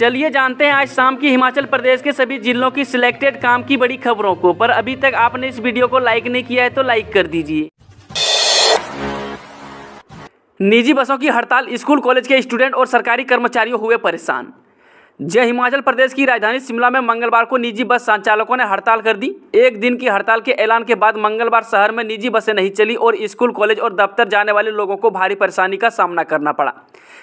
चलिए जानते हैं आज शाम की हिमाचल प्रदेश के सभी जिलों की सिलेक्टेड काम की बड़ी खबरों को पर अभी तक आपने इस वीडियो को लाइक नहीं किया है तो लाइक कर दीजिए निजी बसों की हड़ताल स्कूल कॉलेज के स्टूडेंट और सरकारी कर्मचारियों हुए परेशान जय हिमाचल प्रदेश की राजधानी शिमला में मंगलवार को निजी बस संचालकों ने हड़ताल कर दी एक दिन की हड़ताल के ऐलान के बाद मंगलवार शहर में निजी बसें नहीं चली और स्कूल कॉलेज और दफ्तर जाने वाले लोगों को भारी परेशानी का सामना करना पड़ा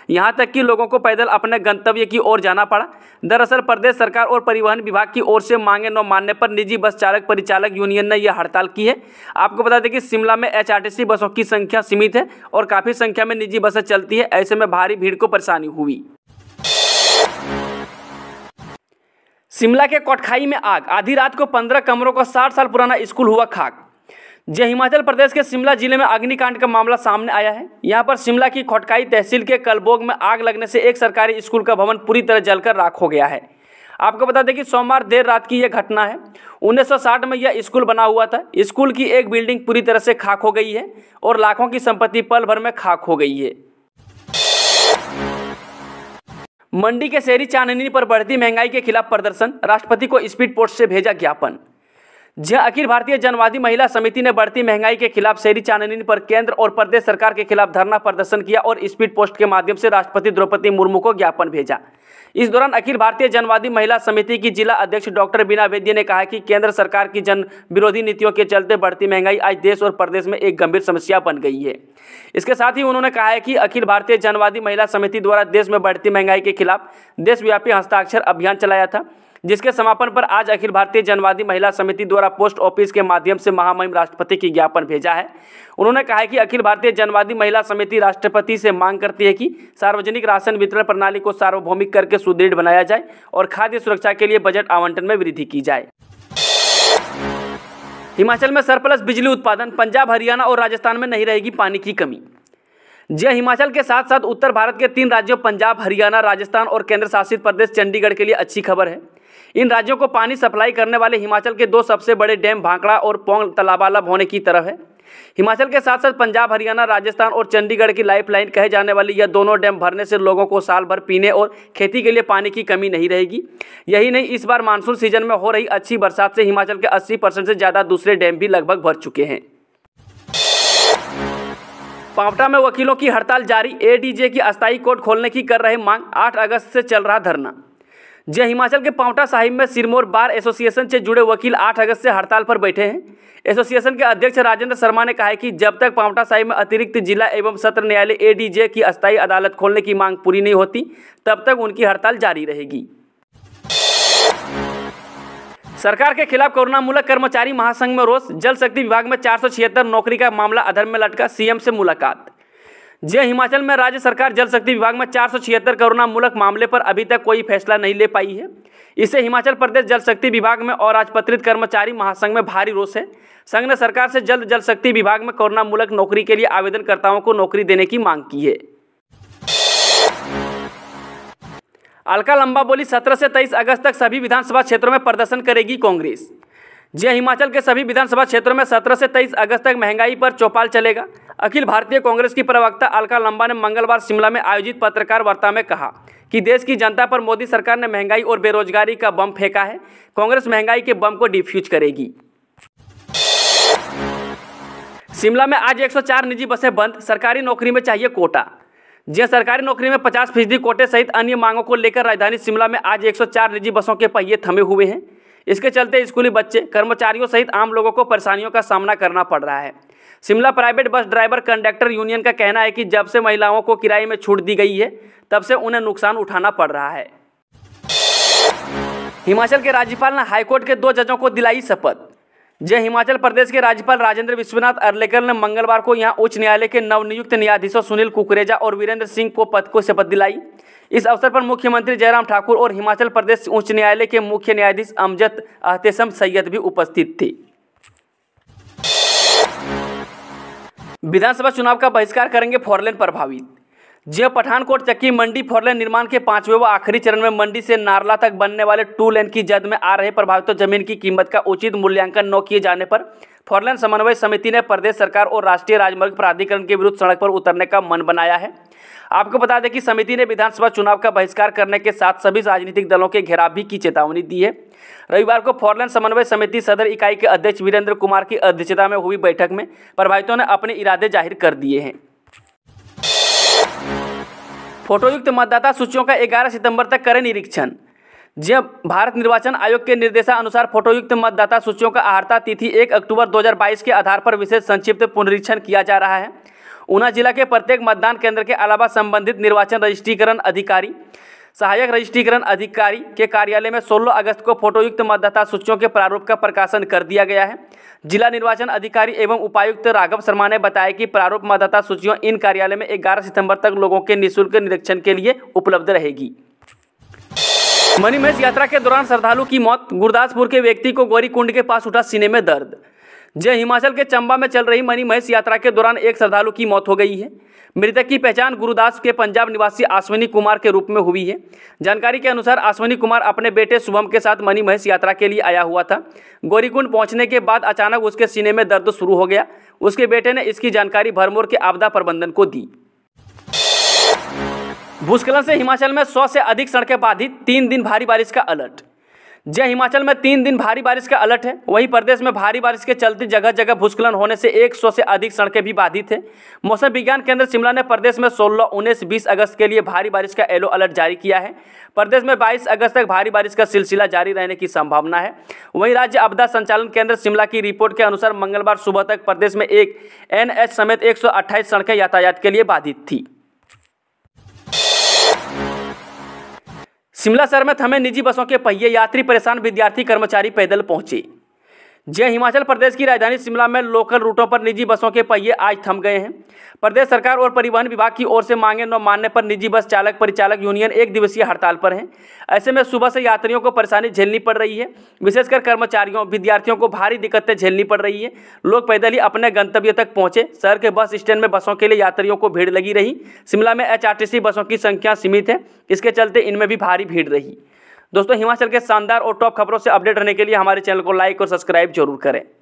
यहां तक कि लोगों को पैदल अपने गंतव्य की ओर जाना पड़ा दरअसल प्रदेश सरकार और परिवहन विभाग की ओर से मांगे न मानने पर निजी बस चालक परिचालक यूनियन ने यह हड़ताल की है आपको बता दें कि शिमला में एच बसों की संख्या सीमित है और काफ़ी संख्या में निजी बसें चलती है ऐसे में भारी भीड़ को परेशानी हुई शिमला के कोटखाई में आग आधी रात को पंद्रह कमरों का साठ साल पुराना स्कूल हुआ खाक जय हिमाचल प्रदेश के शिमला जिले में अग्निकांड का मामला सामने आया है यहाँ पर शिमला की खोटकाई तहसील के कलबोग में आग लगने से एक सरकारी स्कूल का भवन पूरी तरह जलकर राख हो गया है आपको बता दें कि सोमवार देर रात की यह घटना है 1960 में यह स्कूल बना हुआ था स्कूल की एक बिल्डिंग पूरी तरह से खाक हो गई है और लाखों की संपत्ति पल भर में खाक हो गई है मंडी के शहरी चांदनी पर बढ़ती महंगाई के खिलाफ प्रदर्शन राष्ट्रपति को स्पीड पोस्ट से भेजा ज्ञापन जहां अखिल भारतीय जनवादी महिला समिति ने बढ़ती महंगाई के खिलाफ शहरी चाननी पर केंद्र और प्रदेश सरकार के खिलाफ धरना प्रदर्शन किया और स्पीड पोस्ट के माध्यम से राष्ट्रपति द्रौपदी मुर्मू को ज्ञापन भेजा इस दौरान अखिल भारतीय जनवादी महिला समिति की जिला अध्यक्ष डॉक्टर बीना वेद्य ने कहा कि केंद्र सरकार की जन विरोधी नीतियों के चलते बढ़ती महंगाई आज देश और प्रदेश में एक गंभीर समस्या बन गई है इसके साथ ही उन्होंने कहा है कि अखिल भारतीय जनवादी महिला समिति द्वारा देश में बढ़ती महंगाई के खिलाफ देशव्यापी हस्ताक्षर अभियान चलाया था जिसके समापन पर आज अखिल भारतीय जनवादी महिला समिति द्वारा पोस्ट ऑफिस के माध्यम से महामहिम राष्ट्रपति की ज्ञापन भेजा है उन्होंने कहा है कि अखिल भारतीय जनवादी महिला समिति राष्ट्रपति से मांग करती है कि सार्वजनिक राशन वितरण प्रणाली को सार्वभौमिक करके सुदृढ़ बनाया जाए और खाद्य सुरक्षा के लिए बजट आवंटन में वृद्धि की जाए हिमाचल में सरप्लस बिजली उत्पादन पंजाब हरियाणा और राजस्थान में नहीं रहेगी पानी की कमी जय हिमाचल के साथ साथ उत्तर भारत के तीन राज्यों पंजाब हरियाणा राजस्थान और केंद्र शासित प्रदेश चंडीगढ़ के लिए अच्छी खबर है इन राज्यों को पानी सप्लाई करने वाले हिमाचल के दो सबसे बड़े डैम भांकड़ा और पोंग तालाबाला होने की तरह है हिमाचल के साथ साथ पंजाब हरियाणा राजस्थान और चंडीगढ़ की लाइफलाइन कहे जाने वाली यह दोनों डैम भरने से लोगों को साल भर पीने और खेती के लिए पानी की कमी नहीं रहेगी यही नहीं इस बार मानसून सीजन में हो रही अच्छी बरसात से हिमाचल के 80 परसेंट से ज़्यादा दूसरे डैम भी लगभग भर चुके हैं पावटा में वकीलों की हड़ताल जारी एडीजे की अस्थायी कोर्ट खोलने की कर रहे मांग 8 अगस्त से चल रहा धरना जय हिमाचल के पांवटा साहिब में सिरमौर बार एसोसिएशन से जुड़े वकील 8 अगस्त से हड़ताल पर बैठे हैं एसोसिएशन के अध्यक्ष राजेंद्र शर्मा ने कहा है कि जब तक पांवटा साहिब में अतिरिक्त जिला एवं सत्र न्यायालय एडीजे की अस्थायी अदालत खोलने की मांग पूरी नहीं होती तब तक उनकी हड़ताल जारी रहेगी सरकार के खिलाफ कोरोना मूलक कर्मचारी महासंघ में रोष जल शक्ति विभाग में चार नौकरी का मामला अधर में लटका सीएम से मुलाकात जय हिमाचल में राज्य सरकार जल शक्ति विभाग में चार सौ छिहत्तर करोना मूलक मामले पर अभी तक कोई फैसला नहीं ले पाई है इसे हिमाचल प्रदेश जल शक्ति विभाग में और राजपत्रित कर्मचारी महासंघ में भारी रोष है संघ ने सरकार से जल्द जल शक्ति विभाग में कोरोना मूलक नौकरी के लिए आवेदनकर्ताओं को नौकरी देने की मांग की है अलका लंबा बोली सत्रह से तेईस अगस्त तक सभी विधानसभा क्षेत्रों में प्रदर्शन करेगी कांग्रेस जी हिमाचल के सभी विधानसभा क्षेत्रों में सत्रह से तेईस अगस्त तक महंगाई पर चौपाल चलेगा अखिल भारतीय कांग्रेस की प्रवक्ता अलका लंबा ने मंगलवार शिमला में आयोजित पत्रकार वार्ता में कहा कि देश की जनता पर मोदी सरकार ने महंगाई और बेरोजगारी का बम फेंका है कांग्रेस महंगाई के बम को डिफ्यूज करेगी शिमला में आज 104 निजी बसें बंद सरकारी नौकरी में चाहिए कोटा जी सरकारी नौकरी में 50 फीसदी कोटे सहित अन्य मांगों को लेकर राजधानी शिमला में आज 104 निजी बसों के पहिए थमे हुए हैं इसके चलते स्कूली बच्चे कर्मचारियों सहित आम लोगों को परेशानियों का सामना करना पड़ रहा है Shimla private bus driver conductor union का कहना है कि जब से महिलाओं को किराए में छूट दी गई है तब से उन्हें नुकसान उठाना पड़ रहा है हिमाचल के राज्यपाल ने हाईकोर्ट के दो जजों को दिलाई शपथ जय हिमाचल प्रदेश के राज्यपाल राजेंद्र विश्वनाथ अर्लेकर ने मंगलवार को यहां उच्च न्यायालय के नवनियुक्त न्यायाधीशों सुनील कुकरेजा और वीरेंद्र सिंह को पद को शपथ दिलाई इस अवसर पर मुख्यमंत्री जयराम ठाकुर और हिमाचल प्रदेश उच्च न्यायालय के मुख्य न्यायाधीश अमजद अहतेसम सैयद भी उपस्थित थे विधानसभा चुनाव का बहिष्कार करेंगे फॉरलेन प्रभावित जे पठानकोट चक्की मंडी फोरलेन निर्माण के पांचवें व आखिरी चरण में मंडी से नारला तक बनने वाले टू लेन की जद में आ रहे प्रभावितों जमीन की कीमत का उचित मूल्यांकन न किए जाने पर फोरलेन समन्वय समिति ने प्रदेश सरकार और राष्ट्रीय राजमार्ग प्राधिकरण के विरुद्ध सड़क पर उतरने का मन बनाया है आपको बता दें कि समिति ने विधानसभा चुनाव का बहिष्कार करने के साथ सभी राजनीतिक दलों के घेराव भी की चेतावनी दी है रविवार को फोरलेन समन्वय समिति सदर इकाई के अध्यक्ष वीरेंद्र कुमार की अध्यक्षता में हुई बैठक में प्रभावितों ने अपने इरादे जाहिर कर दिए हैं फोटोयुक्त मतदाता सूचियों का 11 सितंबर तक करें निरीक्षण जब भारत निर्वाचन आयोग के निर्देशानुसार फोटोयुक्त मतदाता सूचियों का आहरता तिथि 1 अक्टूबर 2022 के आधार पर विशेष संक्षिप्त पुनरीक्षण किया जा रहा है ऊना जिला के प्रत्येक मतदान केंद्र के अलावा संबंधित निर्वाचन रजिस्ट्रीकरण अधिकारी सहायक रजिस्ट्रीकरण अधिकारी के कार्यालय में 16 अगस्त को फोटोयुक्त मतदाता सूचियों के प्रारूप का प्रकाशन कर दिया गया है जिला निर्वाचन अधिकारी एवं उपायुक्त राघव शर्मा ने बताया कि प्रारूप मतदाता सूचियों इन कार्यालय में ग्यारह सितंबर तक लोगों के निःशुल्क निरीक्षण के लिए उपलब्ध रहेगी मणिमहेश यात्रा के दौरान श्रद्धालु की मौत गुरदासपुर के व्यक्ति को गौरी कुंड के पास उठा सीने में दर्द जय हिमाचल के चंबा में चल रही मणिमहेश यात्रा के दौरान एक श्रद्धालु की मौत हो गई है मृतक की पहचान गुरुदास के पंजाब निवासी अश्विनी कुमार के रूप में हुई है जानकारी के अनुसार अश्विनी कुमार अपने बेटे शुभम के साथ मनी महेश यात्रा के लिए आया हुआ था गौरीकुंड पहुंचने के बाद अचानक उसके सीने में दर्द शुरू हो गया उसके बेटे ने इसकी जानकारी भरमोर के आपदा प्रबंधन को दी भूस्खलन से हिमाचल में सौ से अधिक सड़कें बाधित तीन दिन भारी बारिश का अलर्ट जय हिमाचल में तीन दिन भारी बारिश का अलर्ट है वहीं प्रदेश में भारी बारिश के चलते जगह जगह भूस्खलन होने से 100 से अधिक सड़कें भी बाधित हैं मौसम विज्ञान केंद्र शिमला ने प्रदेश में 16, 19, 20 अगस्त के लिए भारी बारिश का येलो अलर्ट जारी किया है प्रदेश में 22 अगस्त तक भारी बारिश का सिलसिला जारी रहने की संभावना है वहीं राज्य आपदा संचालन केंद्र शिमला की रिपोर्ट के अनुसार मंगलवार सुबह तक प्रदेश में एक एन समेत एक सड़कें यातायात के लिए बाधित थी शिमला शहर में थमे निजी बसों के पहिए यात्री परेशान विद्यार्थी कर्मचारी पैदल पहुंचे जय हिमाचल प्रदेश की राजधानी शिमला में लोकल रूटों पर निजी बसों के पहिए आज थम गए हैं प्रदेश सरकार और परिवहन विभाग की ओर से मांगे न मानने पर निजी बस चालक परिचालक यूनियन एक दिवसीय हड़ताल पर हैं ऐसे में सुबह से यात्रियों को परेशानी झेलनी पड़ रही है विशेषकर कर्मचारियों विद्यार्थियों को भारी दिक्कतें झेलनी पड़ रही है लोग पैदल ही अपने गंतव्य तक पहुँचे शहर के बस स्टैंड में बसों के लिए यात्रियों को भीड़ लगी रही शिमला में एच बसों की संख्या सीमित है इसके चलते इनमें भी भारी भीड़ रही दोस्तों हिमाचल के शानदार और टॉप खबरों से अपडेट रहने के लिए हमारे चैनल को लाइक और सब्सक्राइब जरूर करें